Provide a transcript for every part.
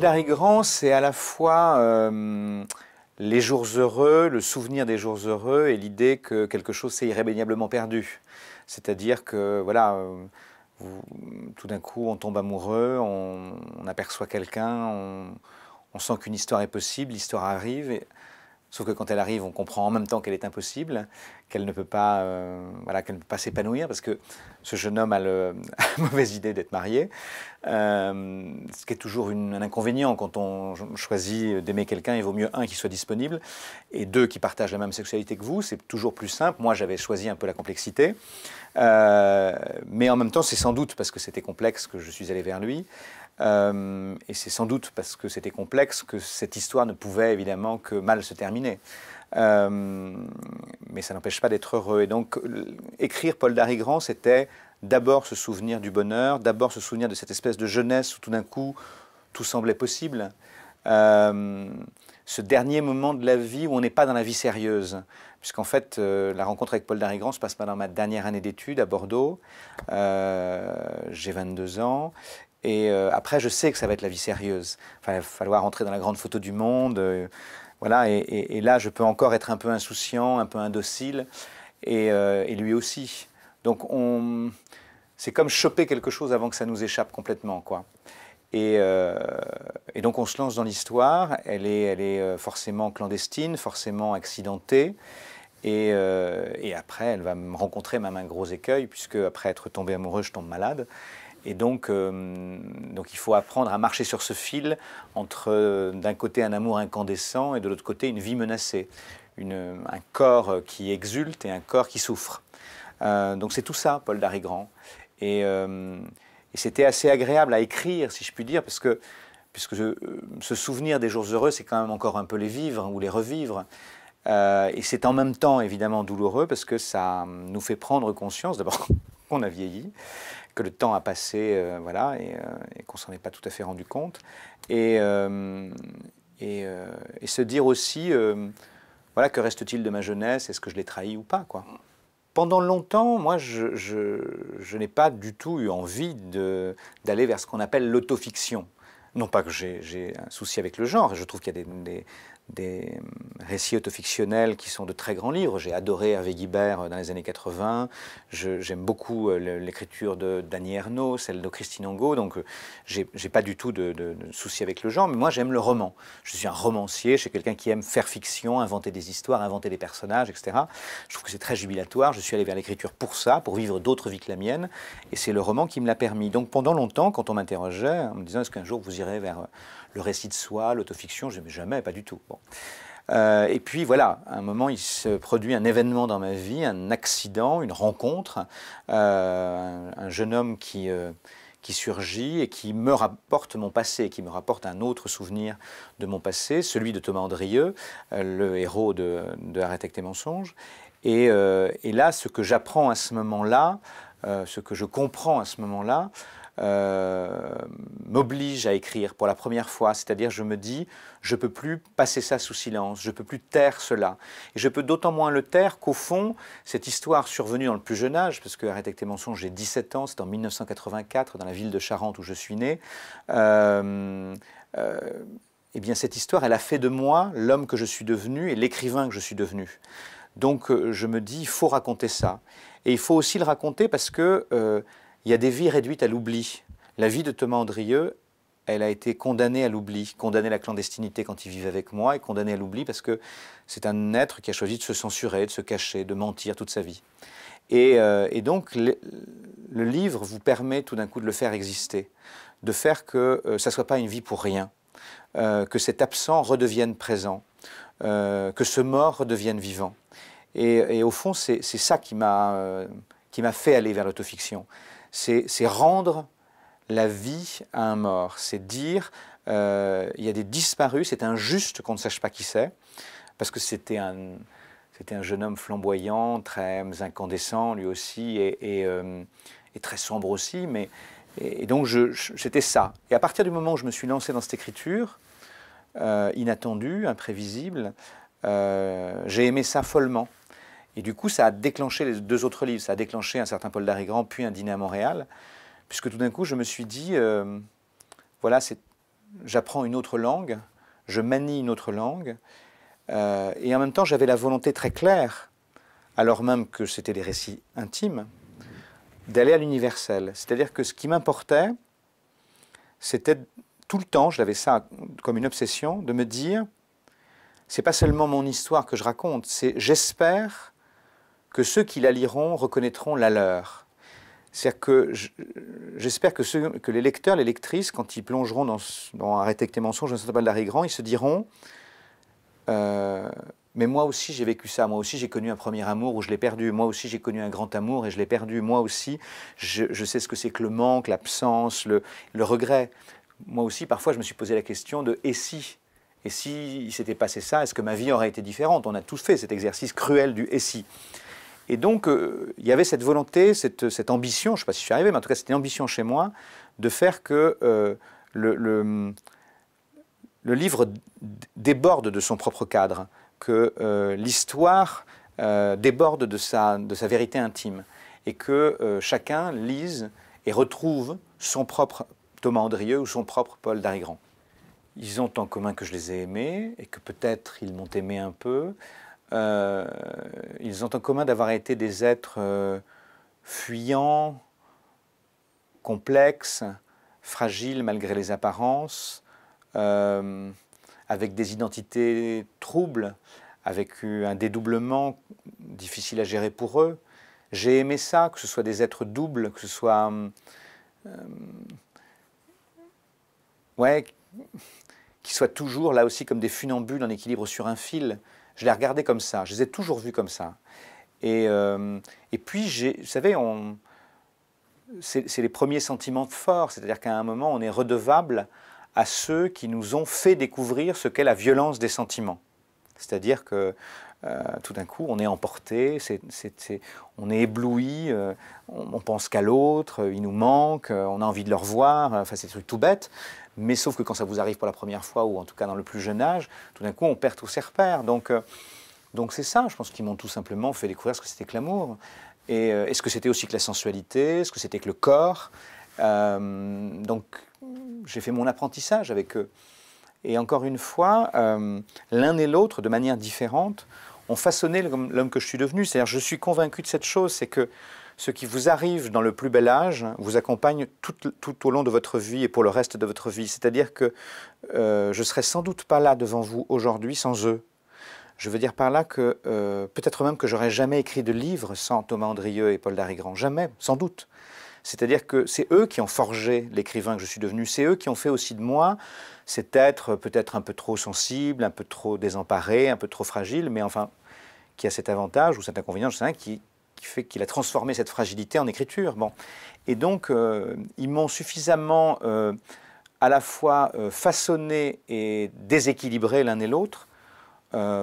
Grand, c'est à la fois euh, les jours heureux, le souvenir des jours heureux et l'idée que quelque chose s'est irrémédiablement perdu. C'est-à-dire que, voilà, euh, tout d'un coup, on tombe amoureux, on, aperçoit quelqu'un, on, sent qu'une histoire est possible, l'histoire arrive. sauf que quand elle arrive, on comprend en même temps qu'elle est impossible qu'elle ne peut pas, euh, voilà, qu'elle pas s'épanouir parce que ce jeune homme a, la mauvaise idée d'être marié, euh, ce qui est toujours un inconvénient quand on choisit d'aimer quelqu'un. Il vaut mieux un qui soit disponible et deux qui partagent la même sexualité que vous. C'est toujours plus simple. Moi, j'avais choisi un peu la complexité, euh, mais en même temps, c'est sans doute parce que c'était complexe que je suis allé vers lui. et c'est sans doute parce que c'était complexe que cette histoire ne pouvait évidemment que mal se terminer. Euh, mais ça n'empêche pas d'être heureux. Et donc, écrire Paul Darigrand, c'était d'abord se souvenir du bonheur, d'abord se souvenir de cette espèce de jeunesse où tout d'un coup, tout semblait possible. Euh, ce dernier moment de la vie où on n'est pas dans la vie sérieuse. Puisqu'en fait, euh, la rencontre avec Paul grand se passe pendant ma dernière année d'études à Bordeaux. J'ai 22 ans. Et après, je sais que ça va être la vie sérieuse. il va falloir rentrer dans la grande photo du monde. Voilà, et, là, je peux encore être un peu insouciant, un peu indocile, euh, et, lui aussi. Donc, on, c'est comme choper quelque chose avant que ça nous échappe complètement, quoi. Et, euh, et, donc on se lance dans l'histoire, elle est, elle est euh, forcément clandestine, forcément accidentée, euh, et, après, elle va me rencontrer même un gros écueil, puisque après être tombé amoureux, je tombe malade. Et donc, euh, donc il faut apprendre à marcher sur ce fil entre euh, d'un côté un amour incandescent et de l'autre côté une vie menacée, un corps qui exulte et un corps qui souffre. donc c'est tout ça, Paul Darigrand. Et, et c'était assez agréable à écrire, si je puis dire, parce que puisque se souvenir des jours heureux, c'est quand même encore un peu les vivre ou les revivre. Euh, et c'est en même temps évidemment douloureux parce que ça nous fait prendre conscience d'abord qu'on a vieilli, que le temps a passé, euh, voilà, euh, et, qu'on s'en est pas tout à fait rendu compte, et, et, se dire aussi, voilà, que reste-t-il de ma jeunesse Est-ce que je l'ai trahi ou pas, quoi pendant longtemps, moi, je, n'ai pas du tout eu envie d'aller vers ce qu'on appelle l'autofiction. Non pas que j'ai un souci avec le genre, je trouve qu'il y a des, des euh, récits autofictionnels qui sont de très grands livres. J'ai adoré Hervé Guibert euh, dans les années 80. J'aime beaucoup euh, l'écriture de dany Ernaux, celle de Christine Angot. Donc, j'ai pas du tout de, de, souci avec le genre. Mais moi, j'aime le roman. Je suis un romancier. Je suis quelqu'un qui aime faire fiction, inventer des histoires, inventer des personnages, etc. Je trouve que c'est très jubilatoire. Je suis allé vers l'écriture pour ça, pour vivre d'autres vies que la mienne. Et c'est le roman qui me l'a permis. Donc, pendant longtemps, quand on m'interrogeait, en me disant est-ce qu'un jour vous irez vers le récit de soi, l'autofiction, jamais, pas du tout. Euh, et puis voilà, à un moment, il se produit un événement dans ma vie, un accident, une rencontre, euh, un, jeune homme euh, qui, surgit et qui me rapporte mon passé, qui me rapporte un autre souvenir de mon passé, celui de Thomas Andrieux, le héros de, de tes mensonges. et, là, ce que j'apprends à ce moment-là, ce que je comprends à ce moment-là, euh, m'oblige à écrire pour la première fois. C'est-à-dire, je me dis, je ne peux plus passer ça sous silence, je ne peux plus taire cela. Et je peux d'autant moins le taire qu'au fond, cette histoire survenue dans le plus jeune âge, parce que Arrêtez tes mensonges, j'ai 17 ans, c'est en 1984, dans la ville de Charente où je suis né. Euh, euh, eh bien, cette histoire, elle a fait de moi l'homme que je suis devenu et l'écrivain que je suis devenu. Donc, euh, je me dis, il faut raconter ça. Et il faut aussi le raconter parce que il y a des vies réduites à l'oubli. La vie de Thomas Andrieux, elle a été condamnée à l'oubli, condamnée à la clandestinité quand il vivait avec moi, et condamnée à l'oubli parce que c'est un être qui a choisi de se censurer, de se cacher, de mentir toute sa vie. Et, euh, donc, le, livre vous permet tout d'un coup de le faire exister, de faire que euh, ça ne soit pas une vie pour rien, euh, que cet absent redevienne présent, que ce mort redevienne vivant. Et, et au fond, c'est ça qui m'a fait aller vers l'autofiction c'est rendre la vie à un mort, c'est dire euh, il y a des disparus, c'est injuste qu'on ne sache pas qui c'est, parce que c'était un, un jeune homme flamboyant, très incandescent lui aussi, et, euh, très sombre aussi, et, donc c'était ça. Et à partir du moment où je me suis lancé dans cette écriture, euh, inattendue, imprévisible, j'ai aimé ça follement. Et du coup, ça a déclenché les deux autres livres. Ça a déclenché un certain Paul Darigrand, puis un dîner à Montréal, puisque tout d'un coup, je me suis dit, euh, voilà, j'apprends une autre langue, je manie une autre langue, euh, et en même temps, j'avais la volonté très claire, alors même que c'était des récits intimes, d'aller à l'universel. C'est-à-dire que ce qui m'importait, c'était tout le temps, je l'avais ça comme une obsession, de me dire, c'est pas seulement mon histoire que je raconte, c'est j'espère que ceux qui la liront reconnaîtront la leur. C'est-à-dire que j'espère que, que les lecteurs, les lectrices, quand ils plongeront dans, dans Arrêtez que tes mensonges, ne sais pas de la Grand, ils se diront euh, Mais moi aussi j'ai vécu ça, moi aussi j'ai connu un premier amour où je l'ai perdu, moi aussi j'ai connu un grand amour et je l'ai perdu, moi aussi je, sais ce que c'est que le manque, l'absence, le, le regret. Moi aussi parfois je me suis posé la question de Et si Et si il s'était passé ça, est-ce que ma vie aurait été différente On a tous fait cet exercice cruel du Et si et donc, euh, il y avait cette volonté, cette, ambition, je ne sais pas si je suis arrivé, mais en tout cas, c'était une ambition chez moi de faire que euh, le, livre déborde de son propre cadre, que euh, l'histoire déborde de sa, de sa vérité intime, et que chacun lise et retrouve son propre Thomas Andrieux ou son propre Paul Darigrand. Ils ont en commun que je les ai aimés et que peut-être ils m'ont aimé un peu, euh, ils ont en commun d'avoir été des êtres euh, fuyants, complexes, fragiles malgré les apparences, euh, avec des identités troubles, avec un dédoublement difficile à gérer pour eux. J'ai aimé ça, que ce soit des êtres doubles, que ce soit... Hum, hum, ouais, qu'ils soient toujours là aussi comme des funambules en équilibre sur un fil je les regardais comme ça, je les ai toujours vus comme ça. Et, euh, et puis, vous savez, c'est les premiers sentiments forts, c'est-à-dire qu'à un moment, on est redevable à ceux qui nous ont fait découvrir ce qu'est la violence des sentiments. C'est-à-dire que euh, tout d'un coup, on est emporté, on est ébloui, euh, on, pense qu'à l'autre, il nous manque, on a envie de le revoir, enfin c'est des trucs tout bêtes. Mais sauf que quand ça vous arrive pour la première fois, ou en tout cas dans le plus jeune âge, tout d'un coup, on perd tous ses repères. Donc, euh, donc c'est ça, je pense qu'ils m'ont tout simplement fait découvrir ce que c'était que l'amour. Et euh, est-ce que c'était aussi que la sensualité, ce que c'était que le corps. Euh, donc, j'ai fait mon apprentissage avec eux. Et encore une fois, l'un et l'autre, de manière différente, ont façonné l'homme que je suis devenu. C'est-à-dire, je suis convaincu de cette chose, c'est que ce qui vous arrive dans le plus bel âge vous accompagne tout, au long de votre vie et pour le reste de votre vie. C'est-à-dire que euh, je ne serais sans doute pas là devant vous aujourd'hui sans eux. Je veux dire par là que euh, peut-être même que j'aurais jamais écrit de livre sans Thomas Andrieux et Paul Darigrand. Jamais, sans doute. C'est-à-dire que c'est eux qui ont forgé l'écrivain que je suis devenu, c'est eux qui ont fait aussi de moi cet être peut-être un peu trop sensible, un peu trop désemparé, un peu trop fragile, mais enfin, qui a cet avantage ou cet inconvénient, je sais qui, qui fait qu'il a transformé cette fragilité en écriture. Bon. Et donc, euh, ils m'ont suffisamment euh, à la fois euh, façonné et déséquilibré l'un et l'autre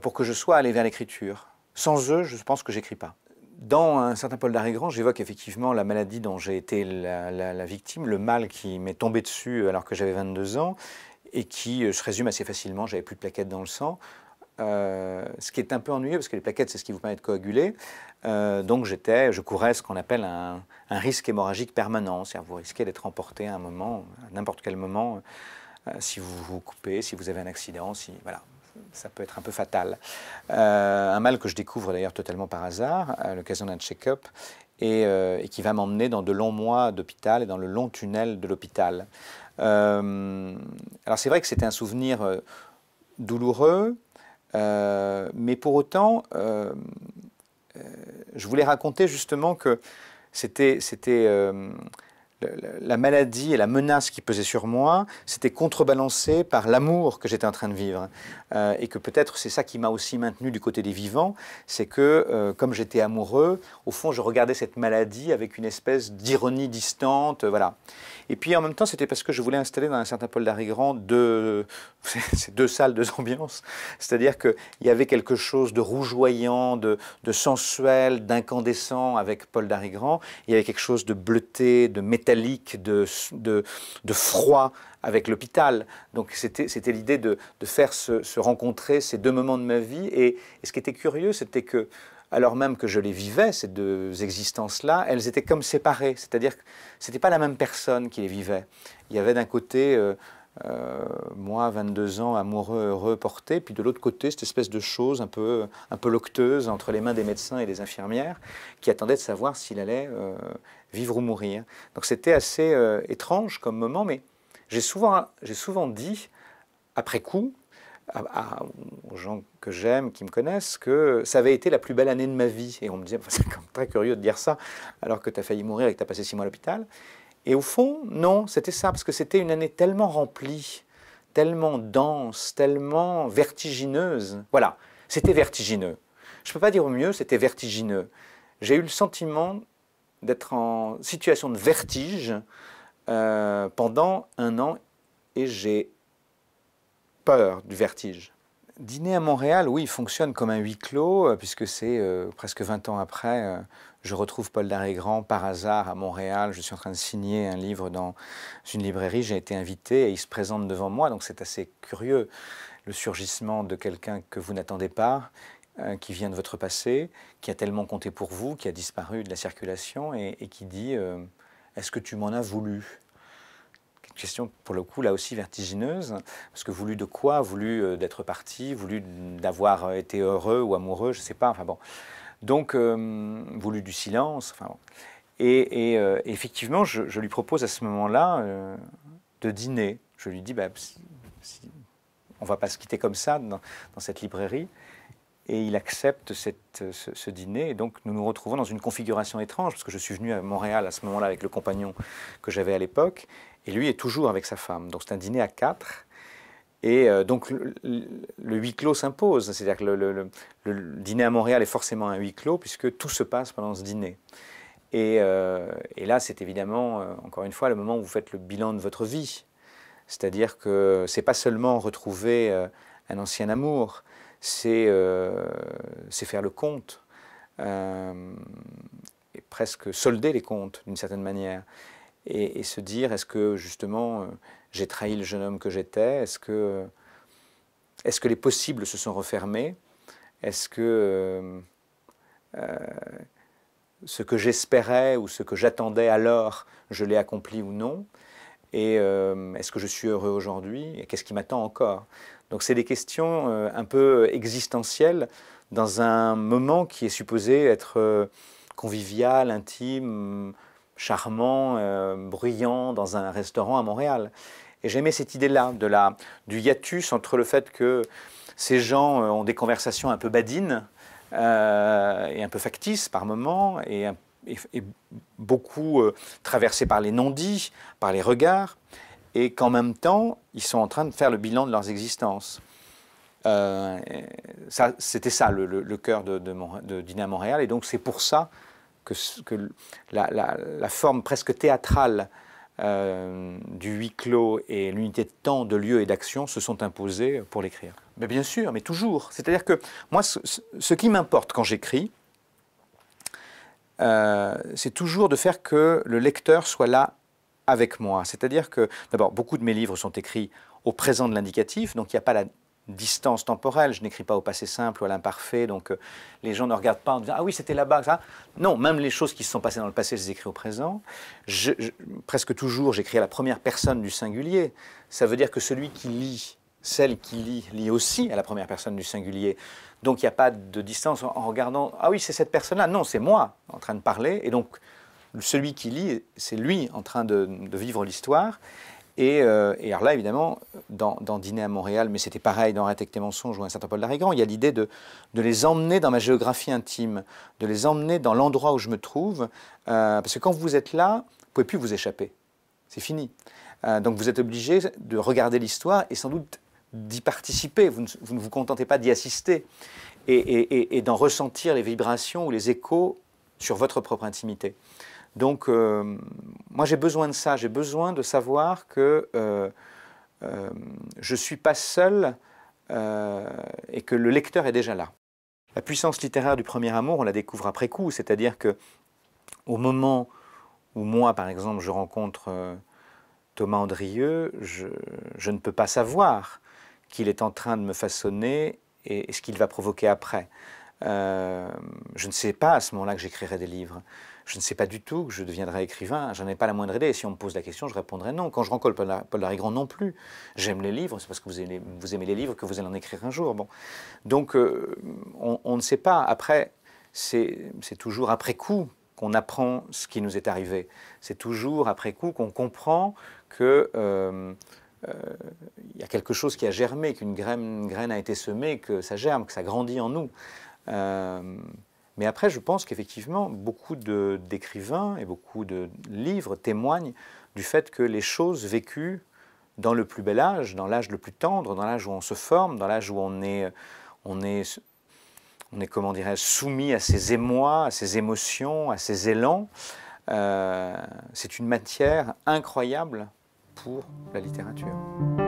pour que je sois allé vers l'écriture. Sans eux, je pense que j'écris pas. Dans un certain Paul darry j'évoque effectivement la maladie dont j'ai été la, la victime, le mal qui m'est tombé dessus alors que j'avais 22 ans et qui se résume assez facilement. J'avais plus de plaquettes dans le sang. Euh, ce qui est un peu ennuyeux parce que les plaquettes, c'est ce qui vous permet de coaguler. Euh, donc j'étais, je courais ce qu'on appelle un, risque hémorragique permanent, c'est-à-dire vous risquez d'être emporté à un moment, à n'importe quel moment, euh, si vous vous coupez, si vous avez un accident, si Ça peut être un peu fatal. un mal que je découvre d'ailleurs totalement par hasard, à l'occasion d'un check-up, et, qui va m'emmener dans de longs mois d'hôpital et dans le long tunnel de l'hôpital. alors c'est vrai que c'était un souvenir douloureux, euh, mais pour autant, euh, euh, je voulais raconter justement que c'était la maladie et la menace qui pesait sur moi, c'était contrebalancé par l'amour que j'étais en train de vivre. Euh, et que peut-être c'est ça qui m'a aussi maintenu du côté des vivants, c'est que euh, comme j'étais amoureux, au fond, je regardais cette maladie avec une espèce d'ironie distante, euh, voilà. Et puis en même temps, c'était parce que je voulais installer dans un certain Paul d'Arrigrand deux, deux salles, deux ambiances. C'est-à-dire qu'il y avait quelque chose de rougeoyant, de, sensuel, d'incandescent avec Paul d'Arrigrand. Il y avait quelque chose de bleuté, de métallique de, de, froid avec l'hôpital. Donc c'était l'idée de, faire se, rencontrer ces deux moments de ma vie. Et, ce qui était curieux, c'était que, alors même que je les vivais, ces deux existences-là, elles étaient comme séparées. C'est-à-dire que ce n'était pas la même personne qui les vivait. Il y avait d'un côté... Euh, euh, moi, 22 ans, amoureux, heureux, porté, puis de l'autre côté, cette espèce de chose un peu, un peu locteuse entre les mains des médecins et des infirmières qui attendaient de savoir s'il allait euh, vivre ou mourir. Donc c'était assez euh, étrange comme moment, mais j'ai souvent, souvent dit, après coup, aux gens que j'aime, qui me connaissent, que ça avait été la plus belle année de ma vie. Et on me disait, enfin, c'est très curieux de dire ça, alors que tu as failli mourir et que tu as passé six mois à l'hôpital. Et au fond, non, c'était ça, parce que c'était une année tellement remplie, tellement dense, tellement vertigineuse. Voilà, c'était vertigineux. Je ne peux pas dire au mieux, c'était vertigineux. J'ai eu le sentiment d'être en situation de vertige euh, pendant un an et j'ai peur du vertige. Dîner à Montréal, oui, il fonctionne comme un huis clos, euh, puisque c'est euh, presque 20 ans après. Euh, je retrouve Paul Darrégrand par hasard à Montréal. Je suis en train de signer un livre dans une librairie. J'ai été invité et il se présente devant moi. Donc c'est assez curieux, le surgissement de quelqu'un que vous n'attendez pas, qui vient de votre passé, qui a tellement compté pour vous, qui a disparu de la circulation et qui dit Est-ce que tu m'en as voulu question pour le coup là aussi vertigineuse, parce que voulu de quoi Voulu euh, d'être parti, voulu d'avoir euh, été heureux ou amoureux, je ne sais pas, enfin bon. Donc, euh, voulu du silence, enfin Et, effectivement, je, lui propose à ce moment-là de dîner. Je lui dis, bah, on ne va pas se quitter comme ça dans, cette librairie. Et il accepte cette, ce, ce, dîner. Et donc, nous nous retrouvons dans une configuration étrange, parce que je suis venu à Montréal à ce moment-là avec le compagnon que j'avais à l'époque. Et lui est toujours avec sa femme. Donc c'est un dîner à quatre. Et euh, donc le, huis clos s'impose, c'est-à-dire que le, dîner à Montréal est forcément un huis clos puisque tout se passe pendant ce dîner. Et, euh, là, c'est évidemment, euh, encore une fois, le moment où vous faites le bilan de votre vie. C'est-à-dire que c'est pas seulement retrouver un ancien amour, c'est faire le compte, et presque solder les comptes d'une certaine manière et, se dire est-ce que justement euh, j'ai trahi le jeune homme que j'étais Est-ce que, est que les possibles se sont refermés Est-ce que euh, euh, ce que j'espérais ou ce que j'attendais alors, je l'ai accompli ou non Et est-ce que je suis heureux aujourd'hui Et qu'est-ce qui m'attend encore Donc c'est des questions un peu existentielles dans un moment qui est supposé être convivial, intime, charmant, euh, bruyant dans un restaurant à Montréal. Et j'aimais cette idée-là, du hiatus entre le fait que ces gens euh, ont des conversations un peu badines euh, et un peu factices par moments, et, beaucoup traversées par les non-dits, par les regards, et qu'en même temps, ils sont en train de faire le bilan de leurs existences. c'était ça le, cœur de, de, de, Dîner à Montréal, et donc c'est pour ça que, que la, forme presque théâtrale euh, du huis clos et l'unité de temps, de lieu et d'action se sont imposées pour l'écrire mais Bien sûr, mais toujours. C'est-à-dire que moi, ce, qui m'importe quand j'écris, euh, c'est toujours de faire que le lecteur soit là avec moi. C'est-à-dire que, d'abord, beaucoup de mes livres sont écrits au présent de l'indicatif, donc il n'y a pas la distance temporelle. Je n'écris pas au passé simple ou à l'imparfait, donc euh, les gens ne regardent pas en disant Ah oui, c'était là-bas. Non, même les choses qui se sont passées dans le passé, je les écris au présent. presque toujours, j'écris à la première personne du singulier. Ça veut dire que celui qui lit, celle qui lit, lit aussi à la première personne du singulier. Donc il n'y a pas de distance en, regardant Ah oui, c'est cette personne-là. Non, c'est moi en train de parler. Et donc celui qui lit, c'est lui en train de vivre l'histoire. Euh, et, alors là, évidemment, dans, Dîner à Montréal, mais c'était pareil dans Rétecter tes mensonges ou un Saint-Paul d'Arrigan, il y a l'idée de, les emmener dans ma géographie intime, de les emmener dans l'endroit où je me trouve, euh, parce que quand vous êtes là, vous ne pouvez plus vous échapper. C'est fini. Euh, donc vous êtes obligé de regarder l'histoire et sans doute d'y participer. Vous ne, vous contentez pas d'y assister et d'en ressentir les vibrations ou les échos sur votre propre intimité. Donc, euh, moi, j'ai besoin de ça. J'ai besoin de savoir que euh, euh, je ne suis pas seul et que le lecteur est déjà là. La puissance littéraire du premier amour, on la découvre après coup. C'est-à-dire que au moment où moi, par exemple, je rencontre Thomas Andrieux, je, ne peux pas savoir qu'il est en train de me façonner et ce qu'il va provoquer après. je ne sais pas à ce moment-là que j'écrirai des livres je ne sais pas du tout que je deviendrai écrivain, j'en ai pas la moindre idée. Et si on me pose la question, je répondrai non. Quand je rencontre Paul Larigrand, non plus. J'aime les livres, c'est parce que vous aimez, les livres que vous allez en écrire un jour. Bon. Donc, euh, on, ne sait pas. Après, c'est toujours après coup qu'on apprend ce qui nous est arrivé. C'est toujours après coup qu'on comprend que... Euh, euh, il y a quelque chose qui a germé, qu'une graine, graine, a été semée, que ça germe, que ça grandit en nous. Mais après, je pense qu'effectivement, beaucoup d'écrivains et beaucoup de livres témoignent du fait que les choses vécues dans le plus bel âge, dans l'âge le plus tendre, dans l'âge où on se forme, dans l'âge où on est, on est, on est comment dirais soumis à ses émois, à ses émotions, à ses élans, euh, c'est une matière incroyable pour la littérature.